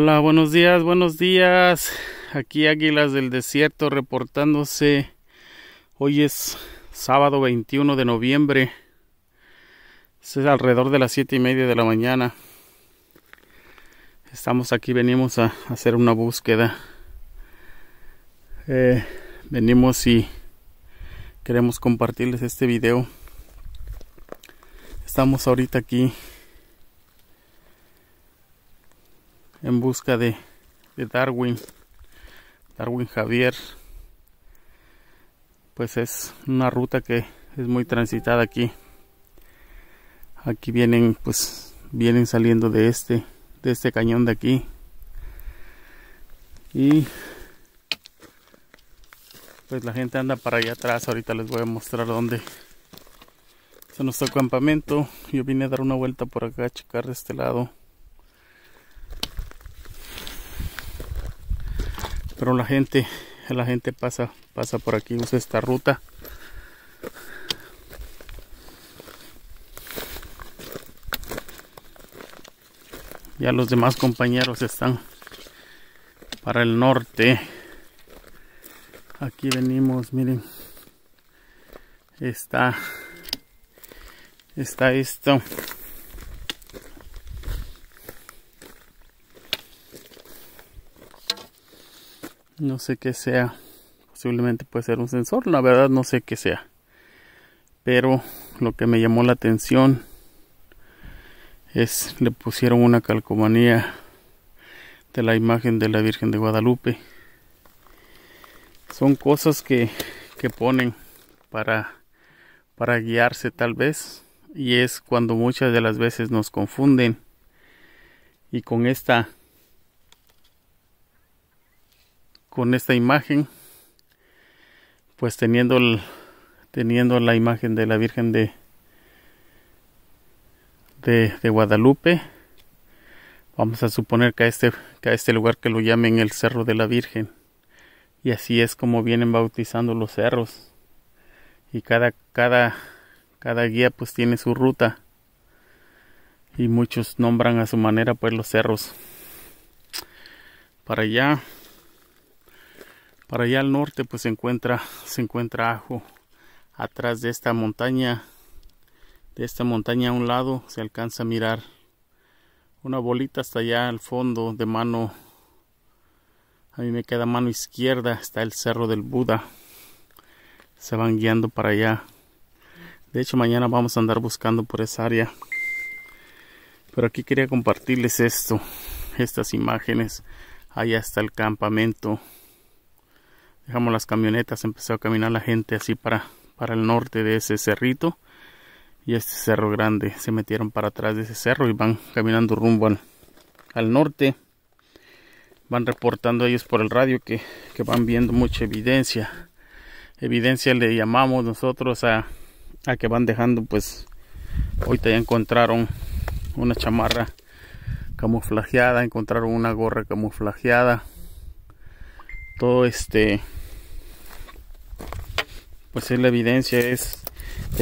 Hola, buenos días, buenos días. Aquí Águilas del Desierto reportándose. Hoy es sábado 21 de noviembre. Es alrededor de las 7 y media de la mañana. Estamos aquí, venimos a hacer una búsqueda. Eh, venimos y queremos compartirles este video. Estamos ahorita aquí en busca de, Darwin, Darwin Javier. Pues es una ruta que es muy transitada aquí. Aquí vienen, pues, vienen saliendo de este, de este cañón de aquí. Y pues la gente anda para allá atrás. Ahorita les voy a mostrar dónde es nuestro campamento. Yo vine a dar una vuelta por acá, a checar de este lado. pero la gente la gente pasa pasa por aquí usa esta ruta ya los demás compañeros están para el norte aquí venimos miren está está esto No sé qué sea. Posiblemente puede ser un sensor. La verdad no sé qué sea. Pero lo que me llamó la atención es le pusieron una calcomanía de la imagen de la Virgen de Guadalupe. Son cosas que, que ponen para, para guiarse tal vez. Y es cuando muchas de las veces nos confunden. Y con esta con esta imagen pues teniendo teniendo la imagen de la Virgen de, de, Guadalupe vamos a suponer que a este que a este lugar que lo llamen el Cerro de la Virgen y así es como vienen bautizando los cerros y cada cada cada guía pues tiene su ruta y muchos nombran a su manera pues los cerros para allá para allá al norte pues se encuentra, se encuentra ajo. Atrás de esta montaña, de esta montaña a un lado se alcanza a mirar una bolita hasta allá al fondo de mano. A mí me queda mano izquierda, está el cerro del Buda. Se van guiando para allá. De hecho mañana vamos a andar buscando por esa área. Pero aquí quería compartirles esto, estas imágenes. Allá está el campamento dejamos las camionetas, empezó a caminar la gente así para, para el norte de ese cerrito y este cerro grande. Se metieron para atrás de ese cerro y van caminando rumbo al, norte. Van reportando ellos por el radio que, que van viendo mucha evidencia. Evidencia le llamamos nosotros a, a que van dejando pues ahorita ya encontraron una chamarra camuflajeada, encontraron una gorra camuflajeada. Todo este pues es la evidencia, es,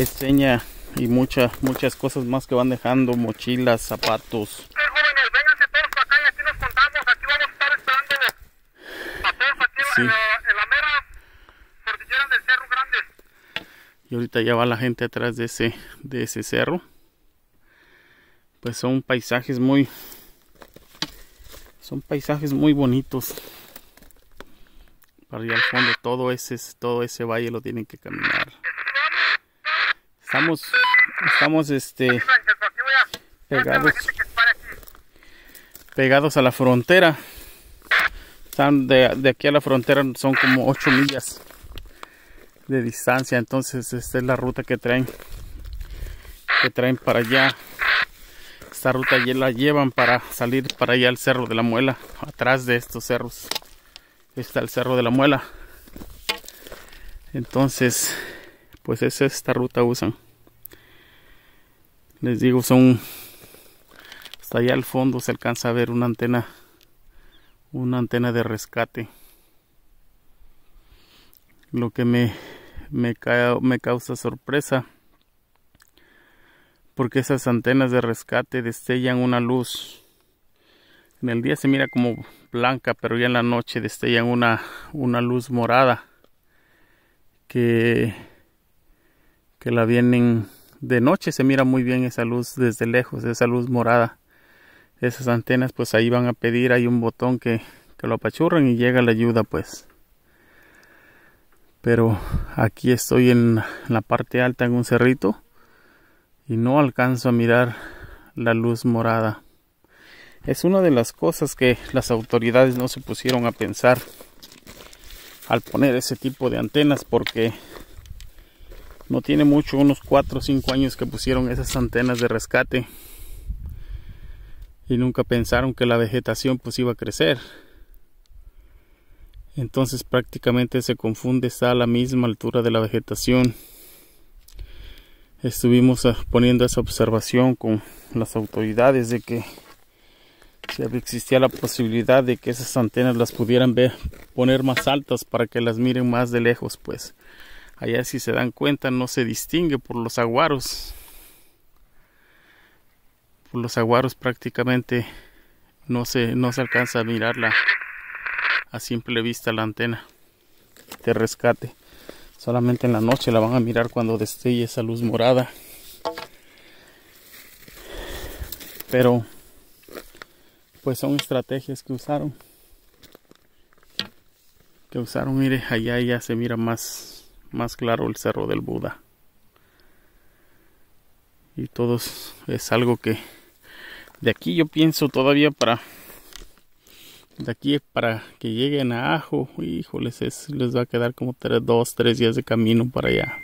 seña y muchas muchas cosas más que van dejando, mochilas, zapatos. Pues, y ahorita ya va la gente atrás de ese, de ese cerro. Pues son paisajes muy. Son paisajes muy bonitos para allá al fondo. Todo ese, todo ese valle lo tienen que caminar. Estamos, estamos este, pegados, pegados a la frontera. Están de, de aquí a la frontera son como 8 millas de distancia. Entonces esta es la ruta que traen, que traen para allá. Esta ruta ya la llevan para salir para allá al cerro de la muela, atrás de estos cerros está el Cerro de la Muela. Entonces, pues es esta ruta usan. Les digo, son hasta allá al fondo se alcanza a ver una antena una antena de rescate. Lo que me me, me causa sorpresa porque esas antenas de rescate destellan una luz. En el día se mira como blanca, pero ya en la noche destella una, una luz morada que, que la vienen de noche, se mira muy bien esa luz desde lejos, esa luz morada. Esas antenas pues ahí van a pedir, hay un botón que, que lo apachurran y llega la ayuda pues. Pero aquí estoy en la parte alta en un cerrito y no alcanzo a mirar la luz morada es una de las cosas que las autoridades no se pusieron a pensar al poner ese tipo de antenas porque no tiene mucho, unos 4 o 5 años que pusieron esas antenas de rescate y nunca pensaron que la vegetación pues iba a crecer. Entonces prácticamente se confunde, está a la misma altura de la vegetación. Estuvimos ah, poniendo esa observación con las autoridades de que si existía la posibilidad de que esas antenas las pudieran ver, poner más altas para que las miren más de lejos, pues allá si se dan cuenta no se distingue por los aguaros. Por los aguaros prácticamente no se, no se alcanza a mirarla a simple vista la antena de rescate. Solamente en la noche la van a mirar cuando destelle esa luz morada. Pero pues son estrategias que usaron que usaron mire allá ya se mira más más claro el cerro del Buda y todos es algo que de aquí yo pienso todavía para de aquí para que lleguen a Ajo híjoles les va a quedar como 2, 3 días de camino para allá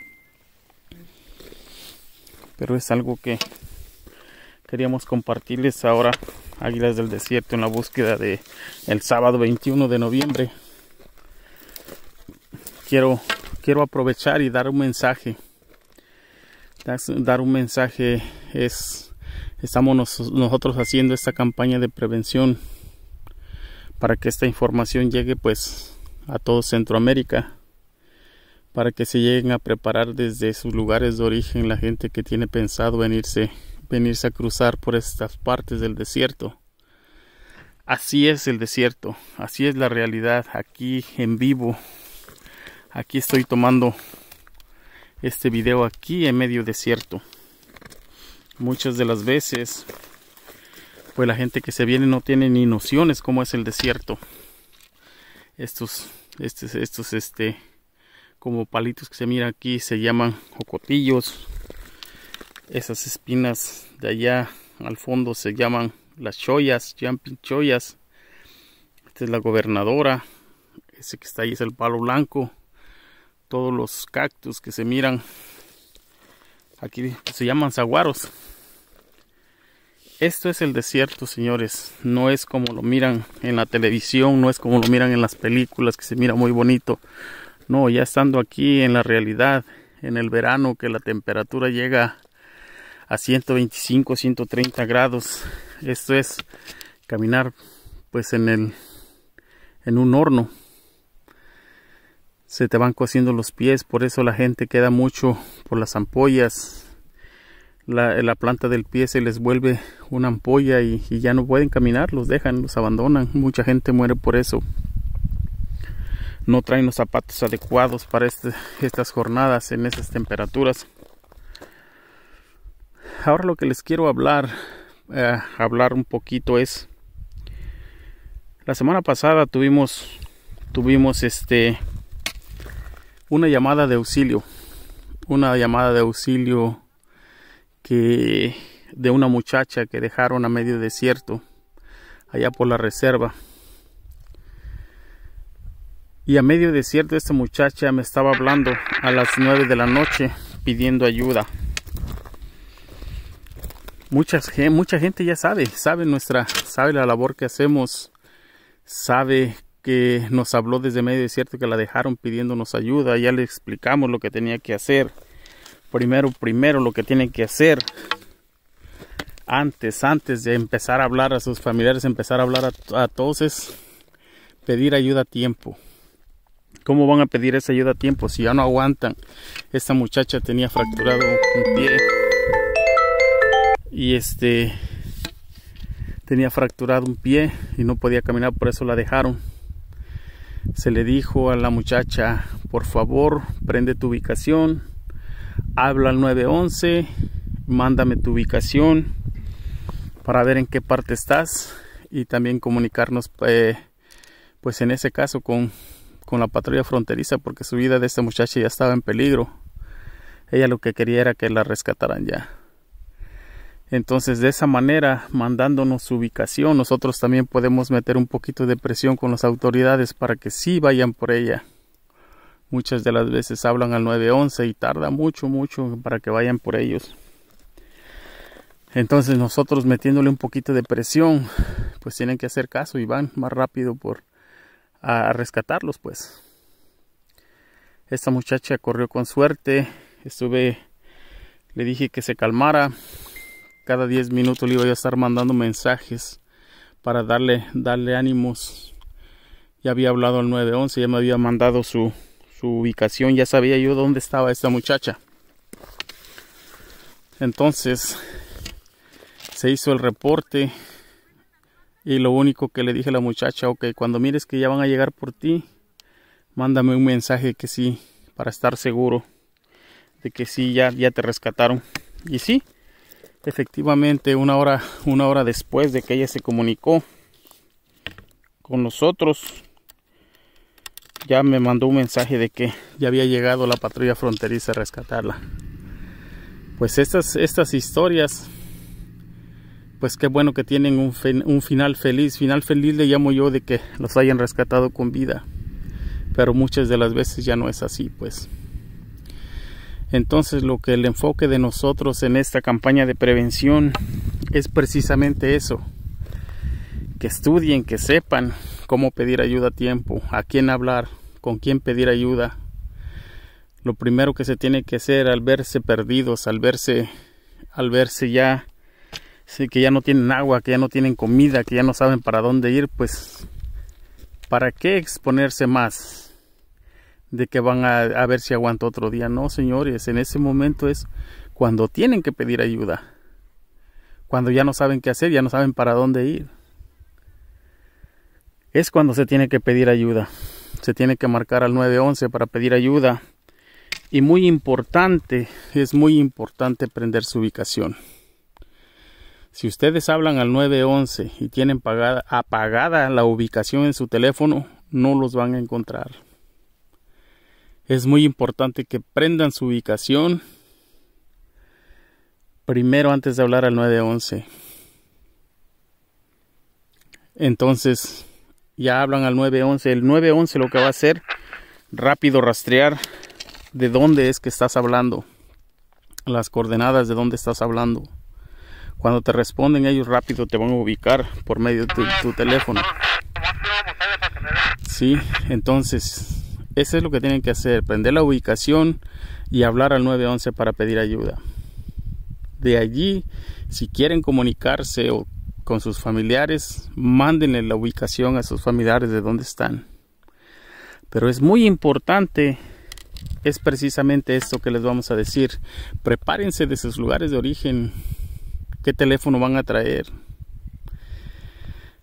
pero es algo que queríamos compartirles ahora Águilas del Desierto en la búsqueda de el sábado 21 de noviembre. Quiero, quiero aprovechar y dar un mensaje. Dar un mensaje es estamos nosotros haciendo esta campaña de prevención para que esta información llegue pues a todo Centroamérica para que se lleguen a preparar desde sus lugares de origen la gente que tiene pensado en irse venirse a cruzar por estas partes del desierto. Así es el desierto, así es la realidad aquí en vivo. Aquí estoy tomando este video aquí en medio desierto. Muchas de las veces, pues la gente que se viene no tiene ni nociones cómo es el desierto. Estos, estos, estos, este, como palitos que se miran aquí se llaman jocotillos esas espinas de allá al fondo se llaman las choyas, jumping choyas. Esta es la gobernadora. Ese que está ahí es el palo blanco. Todos los cactus que se miran. Aquí se llaman saguaros. Esto es el desierto, señores. No es como lo miran en la televisión, no es como lo miran en las películas, que se mira muy bonito. No, ya estando aquí en la realidad, en el verano, que la temperatura llega a 125, 130 grados. Esto es caminar pues en el en un horno. Se te van cociendo los pies, por eso la gente queda mucho por las ampollas. La, la planta del pie se les vuelve una ampolla y, ya no pueden caminar, los dejan, los abandonan. Mucha gente muere por eso. No traen los zapatos adecuados para este, estas jornadas en esas temperaturas ahora lo que les quiero hablar, eh, hablar un poquito es, la semana pasada tuvimos, tuvimos este, una llamada de auxilio, una llamada de auxilio que de una muchacha que dejaron a medio desierto allá por la reserva. Y a medio desierto esta muchacha me estaba hablando a las 9 de la noche pidiendo ayuda mucha, mucha gente ya sabe, sabe nuestra, sabe la labor que hacemos, sabe que nos habló desde medio desierto que la dejaron pidiéndonos ayuda, ya le explicamos lo que tenía que hacer. Primero, primero lo que tienen que hacer. Antes, antes de empezar a hablar a sus familiares, empezar a hablar a, a todos es pedir ayuda a tiempo. ¿Cómo van a pedir esa ayuda a tiempo si ya no aguantan? Esta muchacha tenía fracturado un pie y este tenía fracturado un pie y no podía caminar, por eso la dejaron. Se le dijo a la muchacha, por favor, prende tu ubicación, habla al 911, mándame tu ubicación para ver en qué parte estás y también comunicarnos, eh, pues en ese caso, con la patrulla fronteriza porque su vida de esta muchacha ya estaba en peligro. Ella lo que quería era que la rescataran ya. Entonces de esa manera, mandándonos su ubicación, nosotros también podemos meter un poquito de presión con las autoridades para que sí vayan por ella. Muchas de las veces hablan al 911 y tarda mucho, mucho para que vayan por ellos. Entonces nosotros metiéndole un poquito de presión, pues tienen que hacer caso y van más rápido por a rescatarlos, pues. Esta muchacha corrió con suerte, estuve le dije que se calmara, cada 10 minutos le iba a estar mandando mensajes para darle, darle ánimos. Ya había hablado al 911, ya me había mandado su, ubicación, ya sabía yo dónde estaba esta muchacha. Entonces se hizo el reporte y lo único que le dije a la muchacha, ok, cuando mires que ya van a llegar por ti, mándame un mensaje que sí, para estar seguro de que sí, ya, ya te rescataron. Y sí, Efectivamente, una hora, una hora después de que ella se comunicó con nosotros, ya me mandó un mensaje de que ya había llegado la patrulla fronteriza a rescatarla. Pues estas, estas historias, pues qué bueno que tienen un, un final feliz. Final feliz le llamo yo de que los hayan rescatado con vida. Pero muchas de las veces ya no es así, pues. Entonces lo que el enfoque de nosotros en esta campaña de prevención es precisamente eso. Que estudien, que sepan cómo pedir ayuda a tiempo, a quién hablar, con quién pedir ayuda. Lo primero que se tiene que hacer al verse perdidos, al verse al verse ya que ya no tienen agua, que ya no tienen comida, que ya no saben para dónde ir, pues ¿para qué exponerse más? de que van a, a ver si aguanto otro día. No, señores, en ese momento es cuando tienen que pedir ayuda. Cuando ya no saben qué hacer, ya no saben para dónde ir. Es cuando se tiene que pedir ayuda. Se tiene que marcar al 911 para pedir ayuda. Y muy importante, es muy importante prender su ubicación. Si ustedes hablan al 911 y tienen apagada la ubicación en su teléfono, no los van a encontrar es muy importante que prendan su ubicación primero antes de hablar al 911. Entonces, ya hablan al 911. El 911 lo que va a hacer, rápido rastrear de dónde es que estás hablando, las coordenadas de dónde estás hablando. Cuando te responden ellos rápido te van a ubicar por medio de tu, teléfono. Sí, entonces eso es lo que tienen que hacer, prender la ubicación y hablar al 911 para pedir ayuda. De allí, si quieren comunicarse o con sus familiares, mándenle la ubicación a sus familiares de dónde están. Pero es muy importante, es precisamente esto que les vamos a decir. Prepárense de sus lugares de origen, qué teléfono van a traer.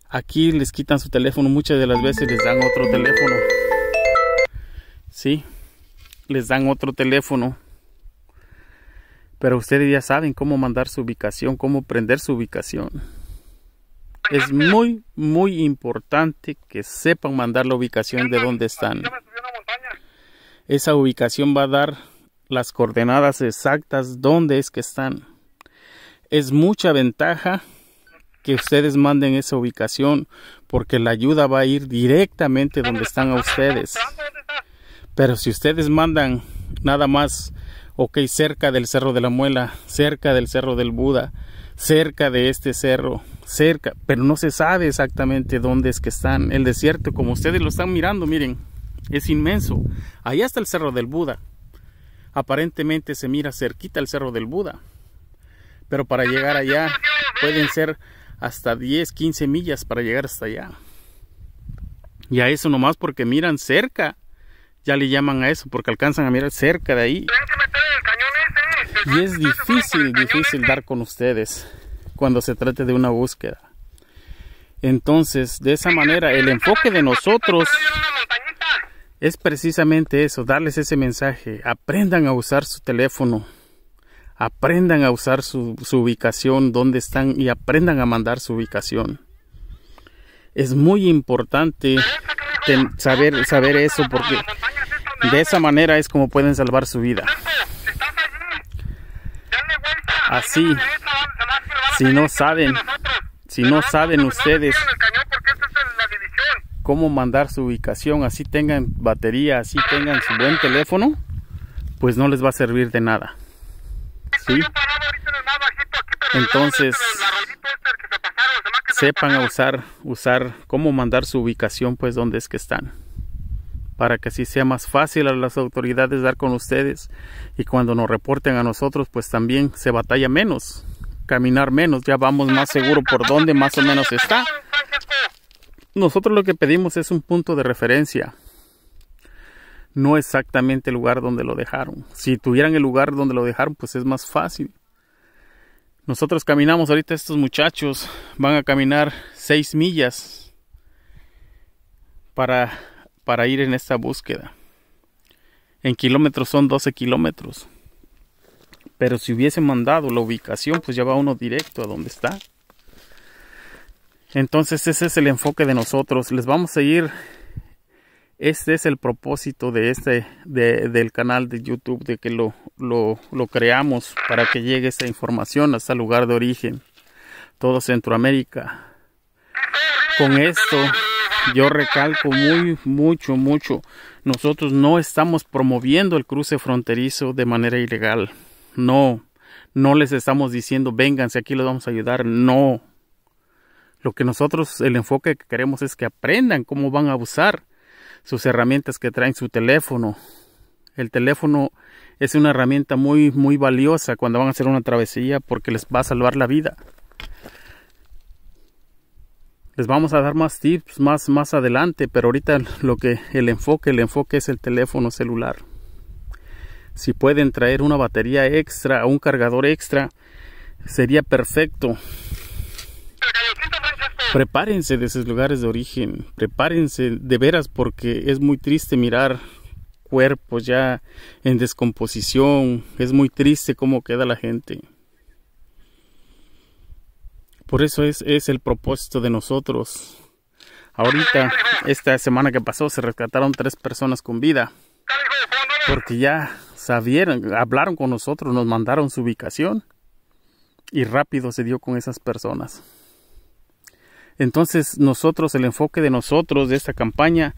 Aquí les quitan su teléfono, muchas de las veces les dan otro teléfono. Sí, les dan otro teléfono. Pero ustedes ya saben cómo mandar su ubicación, cómo prender su ubicación. Es muy, muy importante que sepan mandar la ubicación de dónde están. Esa ubicación va a dar las coordenadas exactas dónde es que están. Es mucha ventaja que ustedes manden esa ubicación porque la ayuda va a ir directamente donde están a ustedes. Pero si ustedes mandan nada más, ok, cerca del Cerro de la Muela, cerca del Cerro del Buda, cerca de este cerro, cerca, pero no se sabe exactamente dónde es que están. El desierto, como ustedes lo están mirando, miren, es inmenso. ahí está el Cerro del Buda. Aparentemente se mira cerquita el Cerro del Buda. Pero para llegar allá pueden ser hasta 10, 15 millas para llegar hasta allá. Y a eso nomás porque miran cerca ya le llaman a eso porque alcanzan a mirar cerca de ahí. Y es difícil, difícil dar con ustedes cuando se trate de una búsqueda. Entonces, de esa manera, el enfoque de nosotros es precisamente eso, darles ese mensaje. Aprendan a usar su teléfono, aprendan a usar su, ubicación, dónde están y aprendan a mandar su ubicación. Es muy importante saber, saber eso porque de esa manera es como pueden salvar su vida. Así, si no saben, si no saben ustedes cómo mandar su ubicación, así tengan batería, así tengan su buen teléfono, pues no les va a servir de nada. Entonces, sepan usar, usar cómo mandar su ubicación, pues dónde es que están para que así sea más fácil a las autoridades dar con ustedes y cuando nos reporten a nosotros pues también se batalla menos, caminar menos, ya vamos más seguro por donde más o menos está. Nosotros lo que pedimos es un punto de referencia, no exactamente el lugar donde lo dejaron. Si tuvieran el lugar donde lo dejaron pues es más fácil. Nosotros caminamos ahorita, estos muchachos van a caminar seis millas para para ir en esta búsqueda. En kilómetros son 12 kilómetros. Pero si hubiese mandado la ubicación, pues ya va uno directo a donde está. Entonces ese es el enfoque de nosotros. Les vamos a ir Este es el propósito de este, de, del canal de YouTube, de que lo, lo, lo creamos para que llegue esa información hasta el lugar de origen. Todo Centroamérica, con esto, yo recalco muy, mucho, mucho, nosotros no estamos promoviendo el cruce fronterizo de manera ilegal. No, no les estamos diciendo, vénganse, aquí los vamos a ayudar. No. Lo que nosotros, el enfoque que queremos es que aprendan cómo van a usar sus herramientas que traen su teléfono. El teléfono es una herramienta muy, muy valiosa cuando van a hacer una travesía porque les va a salvar la vida les vamos a dar más tips más, más adelante, pero ahorita lo que el enfoque, el enfoque es el teléfono celular. Si pueden traer una batería extra, un cargador extra, sería perfecto. Prepárense de esos lugares de origen, prepárense de veras porque es muy triste mirar cuerpos ya en descomposición, es muy triste cómo queda la gente. Por eso es, es el propósito de nosotros. Ahorita, esta semana que pasó, se rescataron tres personas con vida. Porque ya sabieron, hablaron con nosotros, nos mandaron su ubicación. Y rápido se dio con esas personas. Entonces nosotros, el enfoque de nosotros, de esta campaña,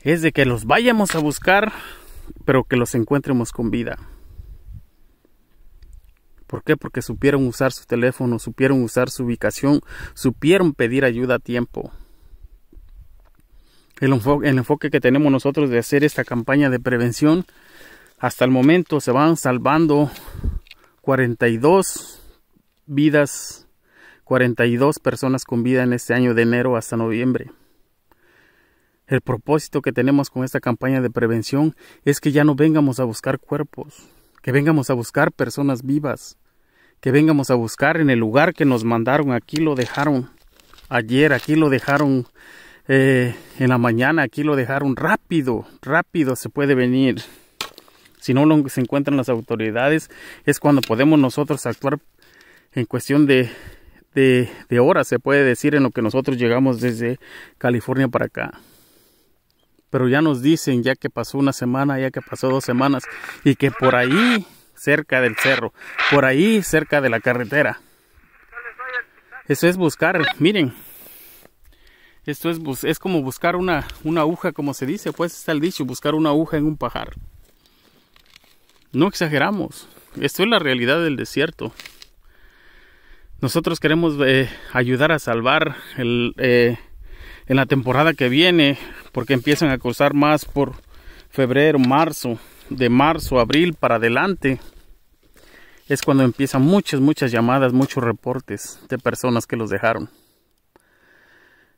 es de que los vayamos a buscar, pero que los encuentremos con vida. ¿Por qué? Porque supieron usar su teléfono, supieron usar su ubicación, supieron pedir ayuda a tiempo. El enfoque, que tenemos nosotros de hacer esta campaña de prevención, hasta el momento se van salvando 42 vidas, 42 personas con vida en este año de enero hasta noviembre. El propósito que tenemos con esta campaña de prevención es que ya no vengamos a buscar cuerpos, que vengamos a buscar personas vivas, que vengamos a buscar en el lugar que nos mandaron. Aquí lo dejaron ayer, aquí lo dejaron eh, en la mañana, aquí lo dejaron rápido, rápido se puede venir. Si no se encuentran las autoridades, es cuando podemos nosotros actuar en cuestión de, de, de horas, se puede decir, en lo que nosotros llegamos desde California para acá pero ya nos dicen ya que pasó una semana, ya que pasó dos semanas y que por ahí cerca del cerro, por ahí cerca de la carretera. Eso es buscar, miren. Esto es, es como buscar una, aguja, como se dice, pues está el dicho, buscar una aguja en un pajar. No exageramos, esto es la realidad del desierto. Nosotros queremos eh, ayudar a salvar el, eh, en la temporada que viene, porque empiezan a cruzar más por febrero, marzo de marzo, abril para adelante, es cuando empiezan muchas, muchas llamadas, muchos reportes de personas que los dejaron.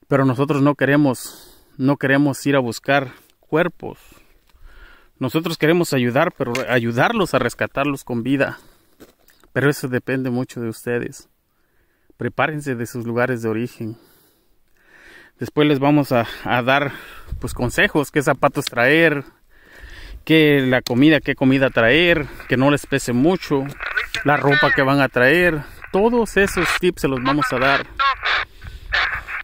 Pero nosotros no queremos, no queremos ir a buscar cuerpos. Nosotros queremos ayudar, pero ayudarlos a rescatarlos con vida. Pero eso depende mucho de ustedes. Prepárense de sus lugares de origen. Después les vamos a, a dar pues consejos, qué zapatos traer, que la comida, qué comida traer, que no les pese mucho, la ropa que van a traer, todos esos tips se los vamos a dar.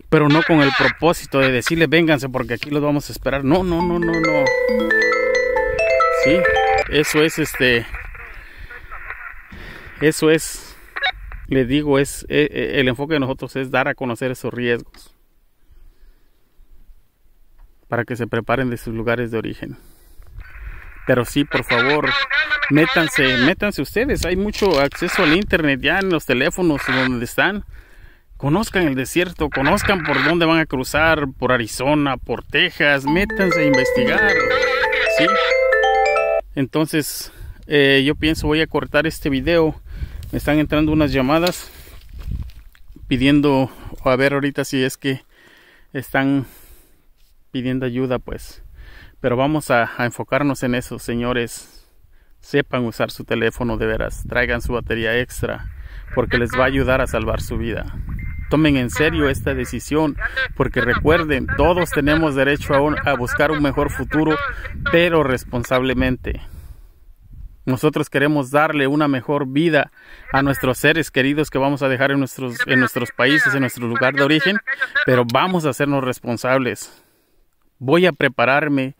Pero no con el propósito de decirle vénganse porque aquí los vamos a esperar. No, no, no, no, no. Sí, eso es este. Eso es. le digo, es e, e, el enfoque de nosotros es dar a conocer esos riesgos para que se preparen de sus lugares de origen. Pero sí, por favor, métanse, métanse ustedes. Hay mucho acceso al internet ya en los teléfonos donde están. Conozcan el desierto, conozcan por dónde van a cruzar, por Arizona, por Texas, métanse a investigar. ¿sí? Entonces, eh, yo pienso voy a cortar este video. Me están entrando unas llamadas pidiendo, a ver ahorita si es que están pidiendo ayuda, pues. Pero vamos a, enfocarnos en eso, señores. Sepan usar su teléfono de veras. Traigan su batería extra porque les va a ayudar a salvar su vida. Tomen en serio esta decisión porque recuerden, todos tenemos derecho a, buscar un mejor futuro, pero responsablemente. Nosotros queremos darle una mejor vida a nuestros seres queridos que vamos a dejar en nuestros, en nuestros países, en nuestro lugar de origen, pero vamos a hacernos responsables voy a prepararme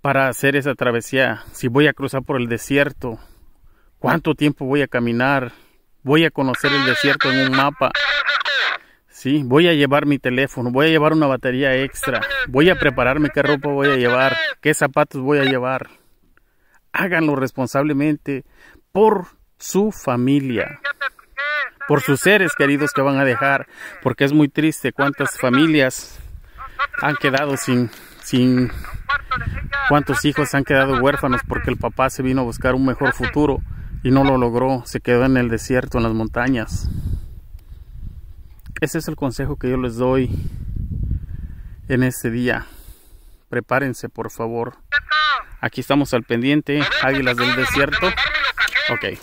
para hacer esa travesía, si voy a cruzar por el desierto, cuánto tiempo voy a caminar, voy a conocer el desierto en un mapa, sí, voy a llevar mi teléfono, voy a llevar una batería extra, voy a prepararme qué ropa voy a llevar, qué zapatos voy a llevar. Háganlo responsablemente por su familia, por sus seres queridos que van a dejar, porque es muy triste cuántas familias han quedado sin sin cuántos hijos han quedado huérfanos porque el papá se vino a buscar un mejor futuro y no lo logró, se quedó en el desierto, en las montañas. Ese es el consejo que yo les doy en este día. Prepárense, por favor. Aquí estamos al pendiente, Águilas del Desierto. Ok.